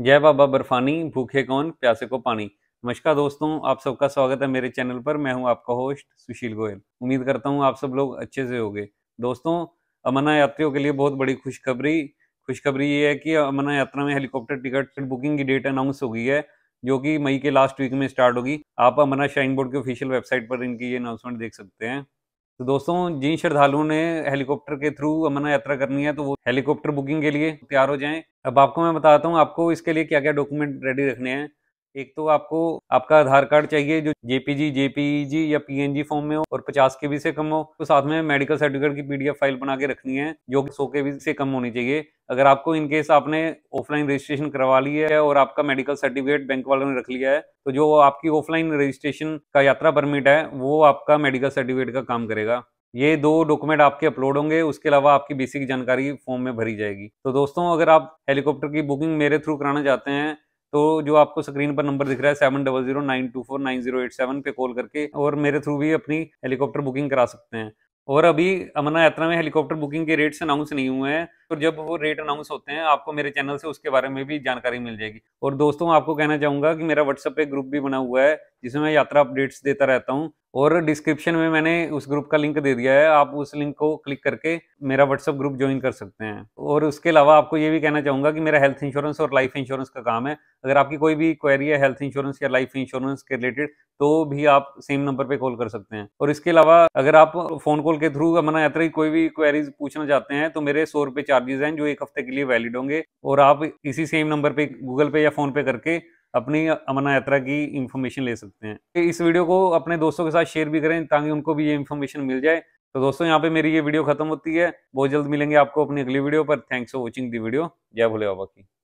जय बाबा बर्फानी भूखे कौन प्यासे को पानी नमस्कार दोस्तों आप सबका स्वागत है मेरे चैनल पर मैं हूं आपका होस्ट सुशील गोयल उम्मीद करता हूं आप सब लोग अच्छे से होंगे दोस्तों अमरनाथ यात्रियों के लिए बहुत बड़ी खुशखबरी खुशखबरी ये है कि अमरनाथ यात्रा में हेलीकॉप्टर टिकट बुकिंग की डेट अनाउंस हो गई है जो कि मई के लास्ट वीक में स्टार्ट होगी आप अमरनाथ श्राइन बोर्ड की ऑफिशियल वेबसाइट पर इनकी ये अनाउंसमेंट देख सकते हैं तो दोस्तों जिन श्रद्धालुओं ने हेलीकॉप्टर के थ्रू अमरनाथ यात्रा करनी है तो वो हेलीकॉप्टर बुकिंग के लिए तैयार हो जाएं अब आपको मैं बताता हूँ आपको इसके लिए क्या क्या डॉक्यूमेंट रेडी रखने हैं एक तो आपको आपका आधार कार्ड चाहिए जो जेपीजी जेपीजी या पीएनजी फॉर्म में हो और पचास के बी से कम हो तो साथ में मेडिकल सर्टिफिकेट की पीडीएफ फाइल बना के रखनी है जो कि सौ के भी से कम होनी चाहिए अगर आपको इन केस आपने ऑफलाइन रजिस्ट्रेशन करवा ली है और आपका मेडिकल सर्टिफिकेट बैंक वालों ने रख लिया है तो जो आपकी ऑफलाइन रजिस्ट्रेशन का यात्रा परमिट है वो आपका मेडिकल सर्टिफिकेट का काम करेगा ये दो डॉक्यूमेंट आपके अपलोड होंगे उसके अलावा आपकी बेसिक जानकारी फॉर्म में भरी जाएगी तो दोस्तों अगर आप हेलीकॉप्टर की बुकिंग मेरे थ्रू कराना चाहते हैं तो जो आपको स्क्रीन पर नंबर दिख रहा है seven double zero nine two four nine zero eight seven पे कॉल करके और मेरे थ्रू भी अपनी हेलीकॉप्टर बुकिंग करा सकते हैं और अभी अमरनाथ यात्रा में हेलीकॉप्टर बुकिंग के रेट्स अनाउंस नहीं हुए हैं और तो जब वो रेट अनाउंस होते हैं आपको मेरे चैनल से उसके बारे में भी जानकारी मिल जाएगी और दोस्तों आपको कहना चाहूंगा कि मेरा व्हाट्सएप पे ग्रुप भी बना हुआ है जिसमें मैं यात्रा अपडेट्स देता रहता हूँ और डिस्क्रिप्शन में मैंने उस ग्रुप का लिंक दे दिया है आप उस लिंक को क्लिक करके मेरा व्हाट्सअप ग्रुप ज्वाइन कर सकते हैं और उसके अलावा आपको ये भी कहना चाहूंगा कि मेरा हेल्थ इंश्योरेंस और लाइफ इंश्योरेंस का काम है अगर आपकी कोई भी क्वेरी है हेल्थ इंश्योरेंस या लाइफ इंश्योरेंस के रिलेटेड तो भी आप सेम नंबर पर कॉल कर सकते हैं और इसके अलावा अगर आप फोन कॉल के थ्रू अमना यात्रा की कोई भी क्वेरीज पूछना चाहते हैं तो मेरे सौ रुपये चार्जेस हैं जो एक हफ्ते के लिए वैलिड होंगे और आप इसी सेम नंबर पे गूगल पे या फोन पे करके अपनी अमरनाथ यात्रा की इन्फॉर्मेशन ले सकते हैं तो इस वीडियो को अपने दोस्तों के साथ शेयर भी करें ताकि उनको भी ये इन्फॉर्मेशन मिल जाए तो दोस्तों यहाँ पे मेरी ये वीडियो खत्म होती है बहुत जल्द मिलेंगे आपको अपनी अगली वीडियो पर thanks for watching the video जय भोले बाबा की